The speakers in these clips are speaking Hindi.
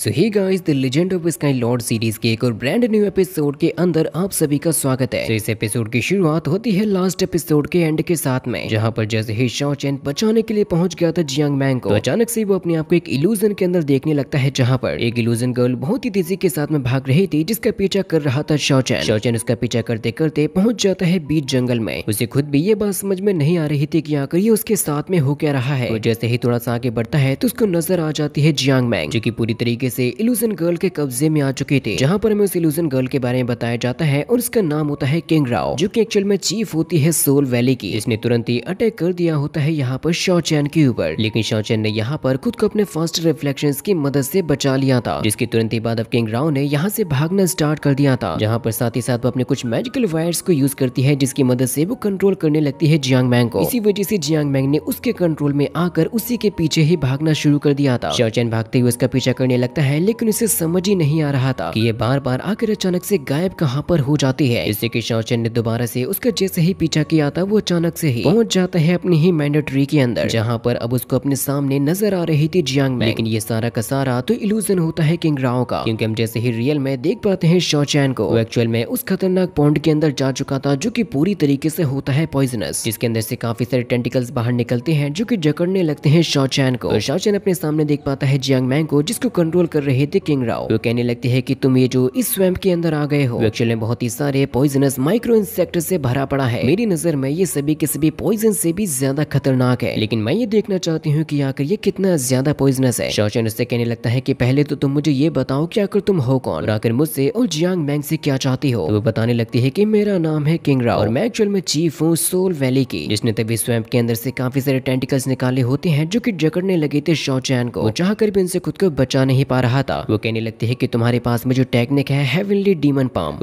So hi guys the legend of sky lord series के एक और ब्रांड न्यू एपिसोड के अंदर आप सभी का स्वागत है so, तो इस एपिसोड की शुरुआत होती है लास्ट एपिसोड के एंड के साथ में जहां पर जैसे ही शौचैन बचाने के लिए पहुंच गया था जियांग मैंग को तो अचानक से वो अपने आप को एक इलूजन के अंदर देखने लगता है जहाँ पर एक इलूजन गर्ल बहुत ही तेजी के साथ में भाग रही थी जिसका पीछा कर रहा था शौचैन चैन उसका पीछा करते करते पहुँच जाता है बीच जंगल में उसे खुद भी ये बात समझ में नहीं आ रही थी की आकर ये उसके साथ में हो क्या रहा है तो जैसे ही थोड़ा सा आगे बढ़ता है तो उसको नजर आ जाती है जियांग मैंग जो की पूरी तरीके से इलूजन गर्ल के कब्जे में आ चुके थे जहाँ पर हमें उस इलूजन गर्ल के बारे में बताया जाता है और उसका नाम होता है किंग राव जो की एक्चुअल में चीफ होती है सोल वैली की इसने तुरंत ही अटैक कर दिया होता है यहाँ पर शौचैन के ऊपर लेकिन शौचैन ने यहाँ पर खुद को अपने फास्ट रिफ्लेक्शन की मदद ऐसी बचा लिया था जिसके तुरंत ही बाद अब किंग राव ने यहाँ ऐसी भागना स्टार्ट कर दिया था जहाँ पर साथ ही साथ वो अपने कुछ मेजिकल वायर्स को यूज करती है जिसकी मदद ऐसी वो कंट्रोल करने लगती है जियांग मैंग को इसी वजह ऐसी जियांग मैंग ने उसके कंट्रोल में आकर उसी के पीछे ही भागना शुरू कर दिया था शौचैन भागते हुए उसका पीछा करने लगता जाता है लेकिन उसे समझ ही नहीं आ रहा था कि ये बार बार आकर अचानक से गायब कहाँ पर हो जाती है जिससे कि शौचन ने दोबारा से उसका जैसे ही पीछा किया था वो अचानक से ही पहुंच जाता है अपनी ही मैंडेटरी के अंदर जहाँ पर अब उसको अपने सामने नजर आ रही थी जियांग में लेकिन ये सारा का सारा तो इलूजन होता है किंग राव का क्यूँकी हम जैसे ही रियल में देख पाते हैं शौचैन को एक्चुअल में उस खतरनाक पॉन्ड के अंदर जा चुका था जो की पूरी तरीके से होता है पॉइजनस जिसके अंदर से काफी सारे टेंटिकल्स बाहर निकलते हैं जो की जकड़ने लगते हैं शौचैन को शौचैन अपने सामने देख पाता है जियांग मैंग को जिसको कंट्रोल कर रहे थे किंग राव वो तो कहने लगते हैं कि तुम ये जो इस स्वैम्प के अंदर आ गए हो एक्चुअली में बहुत ही सारे पॉइजनस माइक्रो इंसेक्ट से भरा पड़ा है मेरी नजर में ये सभी के सभी पॉइजन से भी ज्यादा खतरनाक है लेकिन मैं ये देखना चाहती हूँ की आकर ये कितना ज्यादा पॉइजनस है शौचन उससे कहने लगता है की पहले तो तुम मुझे ये बताओ की आकर तुम हो कौन आकर मुझसे और जियांग मैंग से क्या चाहती हो तो वो बताने लगती है की मेरा नाम है किंग राव और मैं एक्चुअल में चीफ हूँ सोल वैली की जिसने तभी स्वैम्प के अंदर से काफी सारे टेंटिकल्स निकाले होते हैं जो की जकड़ने लगे थे शौचैन को चाह कर भी इनसे खुद को बचा नहीं पा पा रहा था वो कहने लगते है की तुम्हारे पास में जो टेक्निक है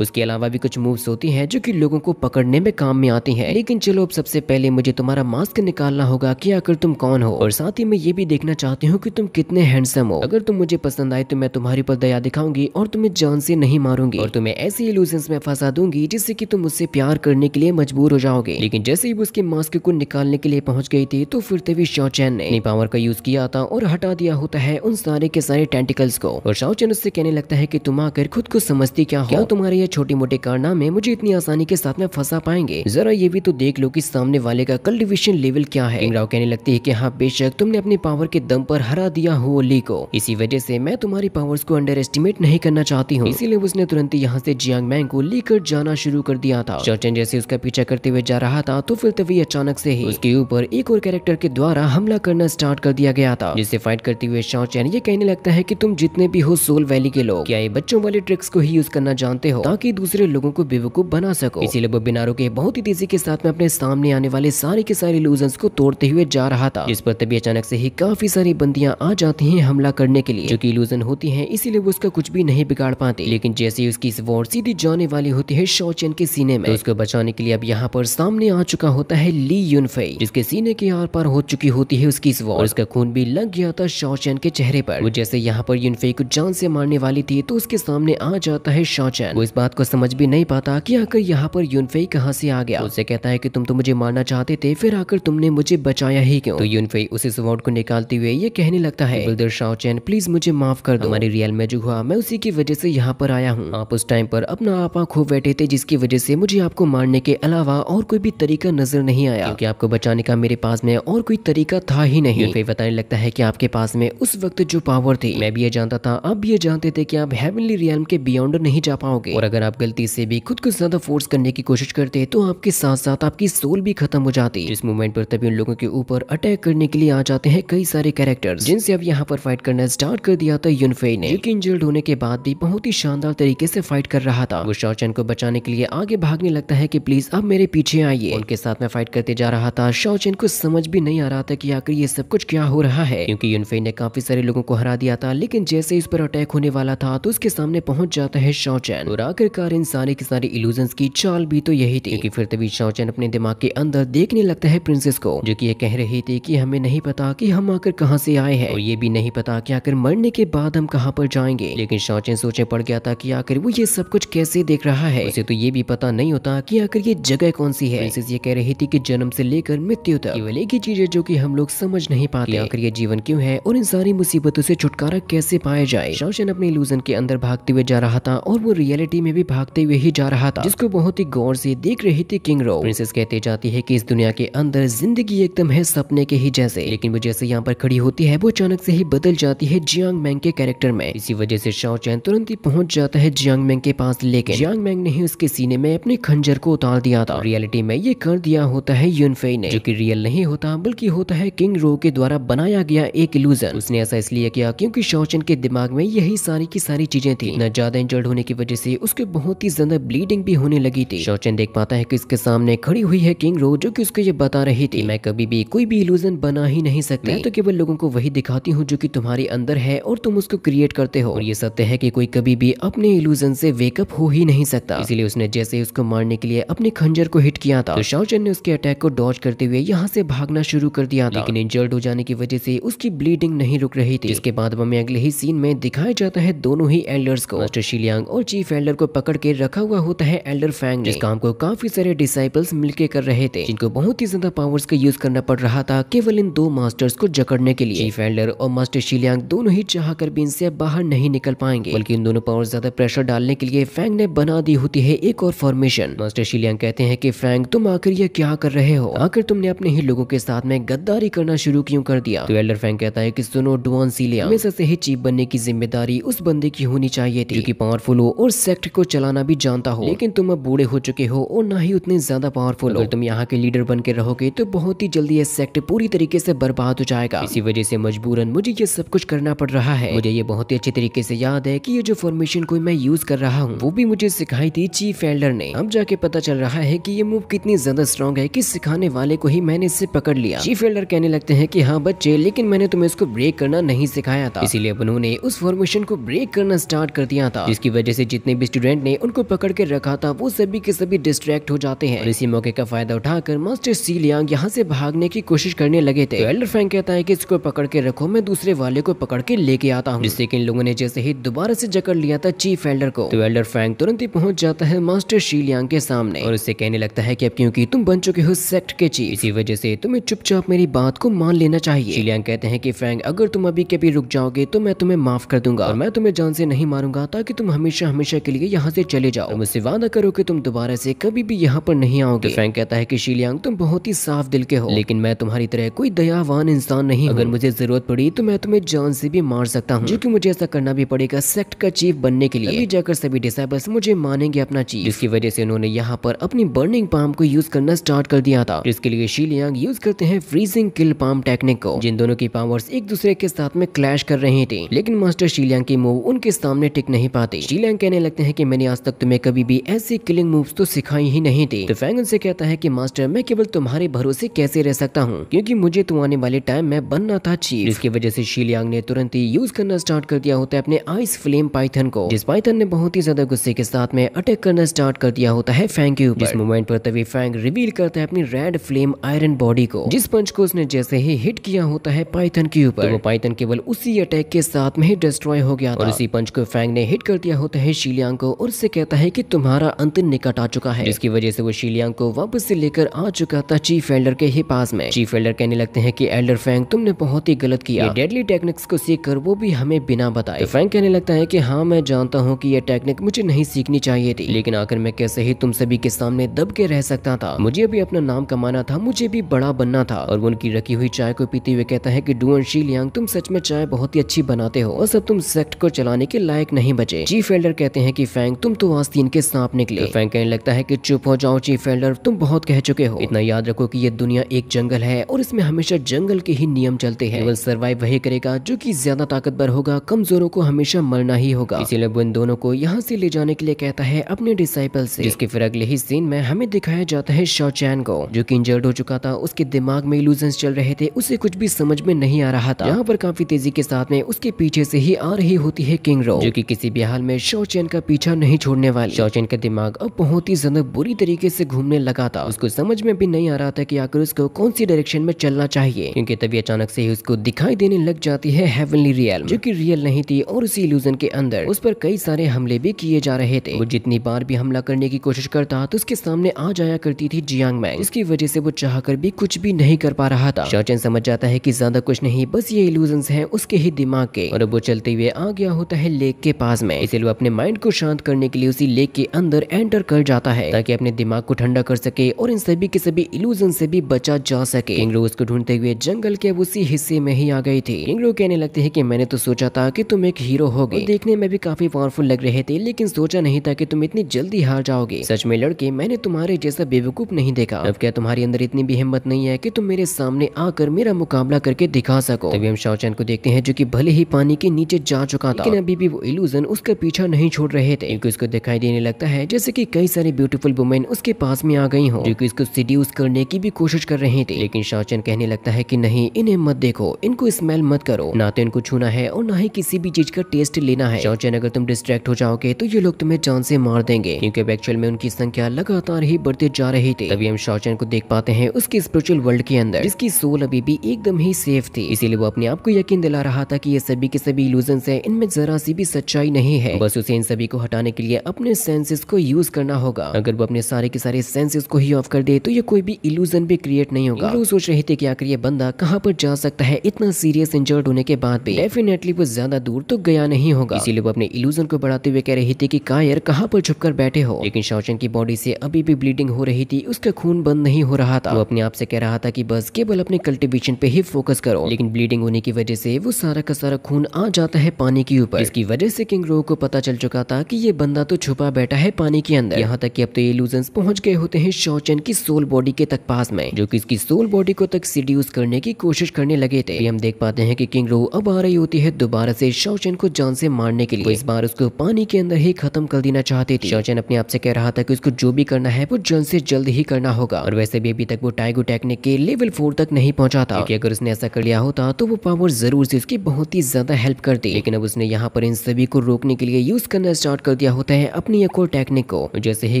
उसके अलावा भी कुछ मूव होती है जो की लोगों को पकड़ने में काम में आती है लेकिन चलो अब सबसे पहले मुझे तुम्हारा मास्क निकालना होगा की आखिर तुम कौन हो और साथ ही मैं ये भी देखना चाहती हूँ कि तुम कितने हैंडसम हो अगर तुम मुझे पसंद आए तो मैं तुम्हारे ऊपर दया दिखाऊंगी और तुम्हें जान से नहीं मारूंगी और तुम्हें ऐसे इल्यूजन में फंसा दूंगी जिससे कि तुम मुझसे प्यार करने के लिए मजबूर हो जाओगे लेकिन जैसे ही उसके मास्क को निकालने के लिए पहुंच गई थी तो फिरते हुए शौचैन ने पावर का यूज किया था और हटा दिया होता है उन सारे के सारे टेंटिकल गर्ल्स को और शाओचन उससे कहने लगता है की तुम आकर खुद को समझती क्या हो तुम्हारे ये छोटे मोटे कारनामे मुझे इतनी आसानी के साथ में फंसा पाएंगे जरा ये भी तो देख लो की सामने वाले का कल्टिवेशन लेवल क्या है राव कहने लगती है की हाँ बेशक तुमने अपनी पावर के दम पर हरा दिया हो ली को इसी वजह से मैं तुम्हारी पावर्स को अंडर एस्टिमेट नहीं करना चाहती हूँ इसीलिए उसने तुरंत यहाँ ऐसी जियांग मैंग को लेकर जाना शुरू कर दिया था शर्टन जैसे उसका पीछा करते हुए जा रहा था तो फिर तभी अचानक से ही उसके ऊपर एक और कैरेक्टर के द्वारा हमला करना स्टार्ट कर दिया गया था जिसे फाइट करते हुए शाओचैन ये कहने लगता है की तुम जितने भी हो सोल वैली के लोग क्या ये बच्चों वाले ट्रिक्स को ही यूज करना जानते हो ताकि दूसरे लोगों को बेवकूफ बना सको इसीलिए वो बिनारो के बहुत ही तेजी के साथ में अपने सामने आने वाले सारे के सारे लूजन को तोड़ते हुए जा रहा था जिस पर तभी अचानक से ही काफी सारी बंदियाँ आ जाती है हमला करने के लिए जो की लूजन होती है इसीलिए वो उसका कुछ भी नहीं बिगाड़ पाते लेकिन जैसे ही उसकी वोट सीधी जाने वाली होती है शौचन के सीने में तो उसको बचाने के लिए अब यहाँ पर सामने आ चुका होता है ली यूनफेई जिसके सीने के आर पार हो चुकी होती है उसकी वॉर उसका खून भी लग गया था शौचन के चेहरे पर वो जैसे यहाँ पर यूनफे को जान से मारने वाली थी तो उसके सामने आ जाता है शौचन वो इस बात को समझ भी नहीं पाता कि आकर यहाँ पर यूनफे कहाँ से आ गया उसे कहता है कि तुम तो मुझे मारना चाहते थे फिर आकर तुमने मुझे बचाया ही क्यों तो यूनफे उसे स्वॉर्ड को निकालते हुए ये कहने लगता है बुलदर शौचन प्लीज मुझे माफ कर दो हमारी रियल में जो हुआ मैं उसी की वजह से यहाँ पर आया हूँ आप उस टाइम पर अपना आपा खो बैठे थे जिसकी वजह से मुझे आपको मारने के अलावा और कोई भी तरीका नजर नहीं आया क्योंकि आपको बचाने का मेरे पास में और कोई तरीका था ही नहीं बताने लगता है की आपके पास में उस वक्त जो पावर थी मैं भी ये जानता था अब ये जानते थे कि आप हेवनली रियल के बियॉन्ड नहीं जा पाओगे और अगर आप गलती से भी खुद को ज्यादा फोर्स करने की कोशिश करते तो आपके साथ साथ आपकी सोल भी खत्म हो जाती इस मोमेंट पर तभी उन लोगों के ऊपर अटैक करने के लिए आ जाते हैं कई सारे कैरेक्टर जिनसे अब यहाँ पर फाइट करना स्टार्ट कर दिया था यूनफे ने जो इंजर्ड होने के बाद भी बहुत ही शानदार तरीके से फाइट कर रहा था वो शौचन को बचाने के लिए आगे भागने लगता है कि प्लीज अब मेरे पीछे आइए उनके साथ में फाइट करते जा रहा था शौचन को समझ भी नहीं आ रहा था की आखिर ये सब कुछ क्या हो रहा है क्यूँकी यूनफे ने काफी सारे लोगों को हरा दिया था लेकिन लेकिन जैसे ही उस पर अटैक होने वाला था तो उसके सामने पहुंच जाता है शौचैन और आखिरकार इन सारे के सारे इलूजन की चाल भी तो यही थी क्योंकि फिर तभी शौचैन अपने दिमाग के अंदर देखने लगता है प्रिंसेस को जो की ये कह रही थी की हमें नहीं पता की हम आकर कहाँ से आए हैं और ये भी नहीं पता की आकर मरने के बाद हम कहाँ पर जाएंगे लेकिन शौचैन सोचे पड़ गया था की आखिर वो ये सब कुछ कैसे देख रहा है उसे तो ये भी पता नहीं होता की आखिर ये जगह कौन सी है प्रिंसेस ये कह रही थी की जन्म से लेकर मृत्यु तक केवल एक ही चीज है जो की हम लोग समझ नहीं पाते आखिर ये जीवन क्यों है और इन सारी मुसीबतों से छुटकारा कैसे कैसे पाए जाए शौशन अपने लूजन के अंदर भागते हुए जा रहा था और वो रियलिटी में भी भागते हुए ही जा रहा था जिसको बहुत ही गौर से देख रही थी किंग रो प्रिंसेस कहते जाती है की इस दुनिया के अंदर जिंदगी एकदम है सपने के ही जैसे लेकिन वो जैसे यहाँ पर खड़ी होती है वो अचानक से ही बदल जाती है जियांग मैंग के कैरेक्टर में इसी वजह से शाओचैन तुरंत ही पहुंच जाता है जियांग मैंग के पास लेकिन जियांग मैंग ने ही उसके सीने में अपने खंजर को उतार दिया था रियलिटी में ये कर दिया होता है यूनफेई ने जो की रियल नहीं होता बल्कि होता है किंग रो के द्वारा बनाया गया एक लूजन उसने ऐसा इसलिए किया क्यूँकी शौचन बच्चन के दिमाग में यही सारी की सारी चीजें थी न ज्यादा इंजर्ड होने की वजह से उसके बहुत ही ज्यादा ब्लीडिंग भी होने लगी थी शौचन देख पाता है कि इसके सामने खड़ी हुई है किंग रो जो की उसको ये बता रही थी मैं कभी भी कोई भी इलूजन बना ही नहीं सकती मैं तो केवल लोगों को वही दिखाती हूँ जो की तुम्हारे अंदर है और तुम उसको क्रिएट करते हो और ये सत्य है की कोई कभी भी अपने इलूजन से वेकअप हो ही नहीं सकता इसलिए उसने जैसे उसको मारने के लिए अपने खंजर को हिट किया था तो शौचन ने उसके अटैक को डॉज करते हुए यहाँ से भागना शुरू कर दिया था लेकिन इंजर्ड हो जाने की वजह से उसकी ब्लीडिंग नहीं रुक रही थी इसके बाद मम्मी अगले ही सीन में दिखाया जाता है दोनों ही एल्डर्स को मास्टर शिलियांग और चीफ एल्डर को पकड़ के रखा हुआ होता है एल्डर फैंग जिस काम को काफी सारे डिसाइपल्स मिलके कर रहे थे जिनको बहुत ही ज्यादा पावर्स का यूज करना पड़ रहा था केवल इन दो मास्टर्स को जकड़ने के लिए चीफ एल्डर और मास्टर शिलियांग दोनों ही चाह कर भी इनसे बाहर नहीं निकल पाएंगे बल्कि इन दोनों पावर ज्यादा प्रेशर डालने के लिए फैंग ने बना दी होती है एक और फॉर्मेशन मास्टर शिलियांग कहते हैं की फैंग तुम आकर ये क्या कर रहे हो आकर तुमने अपने ही लोगों के साथ में गद्दारी करना शुरू क्यों कर दिया तो एल्डर फैंग कहता है की सुनो डुआन सीलिया हमेशा से ही चीफ बनने की जिम्मेदारी उस बंदे की होनी चाहिए थी क्योंकि पावरफुल हो और सेक्ट को चलाना भी जानता हो लेकिन तुम अब बूढ़े हो चुके हो और ना ही उतने ज्यादा पावरफुल हो तुम यहाँ के लीडर बन के रहोगे तो बहुत ही जल्दी यह सेक्ट पूरी तरीके ऐसी बर्बाद हो जाएगा इसी वजह ऐसी मजबूरन मुझे ये सब कुछ करना पड़ रहा है मुझे ये बहुत ही अच्छे तरीके ऐसी याद है की ये जो फॉर्मेशन कोई मैं यूज कर रहा हूँ वो भी मुझे सिखाई थी चीफ एल्डर ने अब जाके पता चल रहा है की ये मूव कितनी ज्यादा स्ट्रॉन्ग है की सिखाने वाले को ही मैंने इससे पकड़ लिया चीफ एल्डर कहने लगते है की हाँ बच्चे लेकिन मैंने तुम्हें इसको ब्रेक करना नहीं सिखाया था इसीलिए उन्होंने उस फॉर्मेशन को ब्रेक करना स्टार्ट कर दिया था जिसकी वजह से जितने भी स्टूडेंट ने उनको पकड़ के रखा था वो सभी के सभी डिस्ट्रैक्ट हो जाते हैं इसी मौके का फायदा उठाकर मास्टर सी लियांग यहाँ से भागने की कोशिश करने लगे थे एल्डर तो फ्रैंक कहता है की इसको पकड़ के रखो मैं दूसरे वाले को पकड़ के लेके आता हूँ जिससे की इन लोगों ने जैसे ही दोबारा से जकड़ लिया था चीफ एल्डर को तो एल्डर फ्रैंक तुरंत ही पहुंच जाता है मास्टर शी लियांग के सामने और उससे कहने लगता है की अब क्योंकि तुम बन चुके हो सेक्ट के चीफ इसी वजह से तुम्हें चुपचाप मेरी बात को मान लेना चाहिए कहते हैं की फ्रैंक अगर तुम अभी कभी रुक जाओगे तो मैं तुम्हें माफ कर दूंगा और हाँ। मैं तुम्हें जान से नहीं मारूंगा ताकि तुम हमेशा हमेशा के लिए यहाँ से चले जाओ मुझसे वादा करो कि तुम दोबारा से कभी भी यहाँ पर नहीं आओगे तो कहता है कि शिलियांग तुम बहुत ही साफ दिल के हो लेकिन मैं तुम्हारी तरह कोई दयावान इंसान नहीं अगर मुझे जरूरत पड़ी तो मैं तुम्हें जान से भी मार सकता हूँ जो मुझे ऐसा करना भी पड़ेगा सेक्ट का चीफ बनने के लिए जाकर सभी डिसाइबल्स मुझे मानेंगे अपना चीफ जिसकी वजह से उन्होंने यहाँ पर अपनी बर्निंग पाम को यूज करना स्टार्ट कर दिया था इसके लिए शिलियांग यूज करते हैं फ्रीजिंग किल पाम टेक्निक को जिन दोनों की पावर्स एक दूसरे के साथ में क्लैश कर रहे थे लेकिन मास्टर शीलियांग की मूव उनके सामने टिक नहीं पाते शीलियांग कहने लगते हैं की मैंने आज तक तुम्हें कभी भी ऐसी किलिंग मूव तो सिखाई ही नहीं थी तो फैंग उनसे कहता है की मास्टर मैं केवल तुम्हारे भरोसे कैसे रह सकता हूँ क्यूँकी मुझे तुम तो आने वाले टाइम में बनना था चीफ इसकी वजह ऐसी शीलियांग ने तुरंत ही यूज करना स्टार्ट कर दिया होता है अपने आइस फ्लेम पाइथन को जिस पाइथन ने बहुत ही ज्यादा गुस्से के साथ में अटैक करना स्टार्ट कर दिया होता है फैंग के ऊपर इस मोमेंट पर तभी फैंग रिवील करता है अपनी रेड फ्लेम आयरन बॉडी को जिस पंच को उसने जैसे ही हिट किया होता है पाइथन के ऊपर तो वो पाइथन केवल उसी अटैक के साथ में ही डिस्ट्रॉय हो गया था। और इसी पंच को फैंग ने हिट कर दिया होता है शीलियांग को और उससे कहता है कि तुम्हारा अंत निकट आ चुका है जिसकी वजह से वो शीलियांग को वापस से लेकर आ चुका था चीफ एल्डर के ही पास में चीफ एल्डर कहने लगते हैं कि एल्डर फैंग तुमने बहुत ही गलत किया डेडली टेक्निक्स को सीख कर वो भी हमें बिना बताए तो फैंग कहने लगता है की हाँ मैं जानता हूँ की ये टेक्निक मुझे नहीं सीखनी चाहिए थी लेकिन आखिर मैं कैसे ही तुम सभी के सामने दब के रह सकता था मुझे भी अपना नाम कमाना था मुझे भी बड़ा बनना था और उनकी रखी हुई चाय को पीते हुए कहता है की डुअन शीलियांग तुम सच में चाय बहुत ही अच्छी बना बनाते हो और सब तुम सेक्ट को चलाने के लायक नहीं बचे चीफ एल्डर कहते हैं की फैंक तुम तो आस्तीन के सांप निकले तो फैंक कहने लगता है की चुप हो जाओ चीफ एल्डर तुम बहुत कह चुके हो इतना याद रखो की ये दुनिया एक जंगल है और इसमें हमेशा जंगल के ही नियम चलते है केवल सर्वाइव वही करेगा जो की ज्यादा ताकतवर होगा कमजोरों को हमेशा मरना ही होगा इसीलिए वो इन दोनों को यहाँ से ले जाने के लिए कहता है अपने डिसाइपल से जिसके फिर अगले ही सीन में हमें दिखाया जाता है शौचैन को जो कि इंजर्ड हो चुका था उसके दिमाग में इलूजन चल रहे थे उसे कुछ भी समझ में नहीं आ रहा था यहाँ पर काफी तेजी के साथ में उसके जिसके पीछे से ही आ रही होती है किंग रो जो कि किसी भी हाल में शौचैन का पीछा नहीं छोड़ने वाली शौचैन का दिमाग अब बहुत ही ज्यादा बुरी तरीके से घूमने लगा था उसको समझ में भी नहीं आ रहा था कि आखिर उसको कौन सी डायरेक्शन में चलना चाहिए क्योंकि तभी अचानक से ही उसको दिखाई देने लग जाती है हेवनली रियल जो की रियल नहीं थी और उसी इल्यूजन के अंदर उस पर कई सारे हमले भी किए जा रहे थे वो जितनी बार भी हमला करने की कोशिश करता तो उसके सामने आ जाया करती थी जियांग मैंग इसकी वजह से वो चाह कर भी कुछ भी नहीं कर पा रहा था शौचन समझ जाता है की ज्यादा कुछ नहीं बस ये इल्यूजन है उसके ही दिमाग के और वो चलते हुए आ गया होता है लेक के पास में इसलिए वो अपने माइंड को शांत करने के लिए उसी लेक के अंदर एंटर कर जाता है ताकि अपने दिमाग को ठंडा कर सके और इन सभी के सभी इलूजन से भी बचा जा सके इंग्रो उसको ढूंढते हुए जंगल के उसी हिस्से में ही आ गई थी इंग्रो कहने लगते है की मैंने तो सोचा था की तुम एक हीरो हो गए देखने में भी काफी पावरफुल लग रहे थे लेकिन सोचा नहीं था की तुम इतनी जल्दी हार जाओगे सच में लड़के मैंने तुम्हारे जैसा बेवकूफ नहीं देखा अब क्या तुम्हारे अंदर इतनी भी हिम्मत नहीं है की तुम मेरे सामने आकर मेरा मुकाबला करके दिखा सको तभी हम शौचन को देखते हैं जो की भले ही पानी के नीचे जा चुका था लेकिन अभी भी वो इल्यूजन उसका पीछा नहीं छोड़ रहे थे क्योंकि उसको दिखाई देने लगता है जैसे की कई सारी ब्यूटीफुल वुमेन उसके पास में आ गई हो जो की उसको सीड्यूस करने की भी कोशिश कर रहे थे लेकिन शाचन कहने लगता है की नहीं इन्हें मत देखो इनको स्मेल मत करो ना तो इनको छूना है और ना ही किसी भी चीज का टेस्ट लेना है शाचन अगर तुम डिस्ट्रैक्ट हो जाओगे तो ये लोग तुम्हें जान से मार देंगे क्योंकि एक्चुअल में उनकी संख्या लगातार ही बढ़ते जा रही थी तभी हम शाचन को देख पाते हैं उसके स्पिरिचुअल वर्ल्ड के अंदर जिसकी सोल अभी भी एकदम ही सेफ थी इसीलिए वो अपने आप को यकीन दिला रहा था की ये सब सभी के सभी इल्यूजन है इनमें जरा सी भी सच्चाई नहीं है बस उसे इन सभी को हटाने के लिए अपने सेंसेस को यूज करना होगा अगर वो अपने सारे के सारे सेंसेस को ही ऑफ कर दे तो ये कोई भी इल्यूजन भी क्रिएट नहीं होगा वो सोच रहे थे की आखिर ये बंदा कहाँ पर जा सकता है इतना सीरियस इंजर्ड होने के बाद भी डेफिनेटली वो ज्यादा दूर तो गया नहीं होगा इसीलिए वो अपने इल्यूजन को बढ़ाते हुए कह रहे थे की कायर कहाँ पर छुप बैठे हो लेकिन शौचन की बॉडी से अभी भी ब्लीडिंग हो रही थी उसका खून बंद नहीं हो रहा था वो अपने आप से कह रहा था की बस केवल अपने कल्टिवेशन पे ही फोकस करो लेकिन ब्लीडिंग होने की वजह से वो सारा का सारा खून आ जाता है पानी के ऊपर इसकी वजह से किंग रो को पता चल चुका था कि ये बंदा तो छुपा बैठा है पानी के अंदर यहाँ तक कि अब तो ये लूजन पहुंच गए होते हैं शौचन की सोल बॉडी के तक पास में जो कि इसकी सोल बॉडी को तक सीड्यूस करने की कोशिश करने लगे थे हम देख पाते हैं कि किंग रो अब आ रही होती है दोबारा से शौचन को जान से मारने के लिए इस बार उसको पानी के अंदर ही खत्म कर देना चाहती थी शौचन अपने आप से कह रहा था की उसको जो भी करना है वो जल्द से जल्द ही करना होगा और वैसे भी अभी तक वो टाइगो टेक्निक के लेवल फोर तक नहीं पहुंचा था अगर उसने ऐसा कर लिया होता तो वो पावर जरूर से उसकी बहुत ही ज़्यादा हेल्प करती लेकिन अब उसने यहाँ पर इन सभी को रोकने के लिए यूज करना स्टार्ट कर दिया होता है अपनी एक और टेक्निक को जैसे ही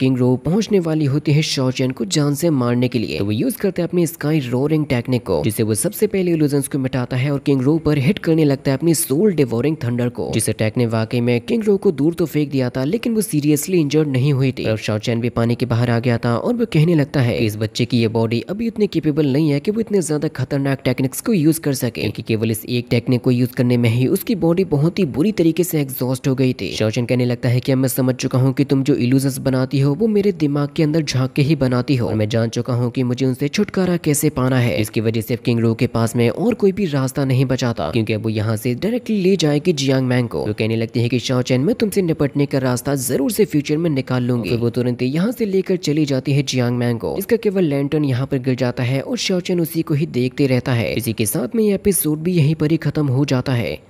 किंग रो पहुंचने वाली होती है शौचन को जान से मारने के लिए तो वो यूज करते हैं अपनी स्काई रोरिंग टेक्निक को जिसे वो सबसे पहले को मिटाता है और किंग रो पर हिट करने लगता है अपनी सोल डिवोरिंग थंडर को जिसे अटैक ने वाकई में किंग रो को दूर तो फेंक दिया था लेकिन वो सीरियसली इंजर्ड नहीं हुई थी और शौचन भी पानी के बाहर आ गया था और वो कहने लगता है इस बच्चे की ये बॉडी अभी इतनी केपेबल नहीं है की वो इतने ज्यादा खतरनाक टेक्निक्स को यूज कर सके केवल इस एक टेक्निक को यूज करने करने में ही उसकी बॉडी बहुत ही बुरी तरीके से एग्जॉस्ट हो गई थी शौचन कहने लगता है कि अब मैं समझ चुका हूँ कि तुम जो इल्यूजन्स बनाती हो वो मेरे दिमाग के अंदर झांक के ही बनाती हो और मैं जान चुका हूँ कि मुझे उनसे छुटकारा कैसे पाना है इसकी वजह से किंग रो के पास में और कोई भी रास्ता नहीं बचाता क्योंकि अब वो यहाँ से डायरेक्टली ले जाएगी जियांग मैंग को तो कहने लगती है की शौचन में तुमसे निपटने का रास्ता जरूर से फ्यूचर में निकाल लूंगी वो तुरंत यहाँ से लेकर चली जाती है जियांग मैंग को इसका केवल लैंटर्न यहाँ पर गिर जाता है और शौचन उसी को ही देखते रहता है इसी के साथ में ये एपिसोड भी यहीं पर ही खत्म हो जाता है है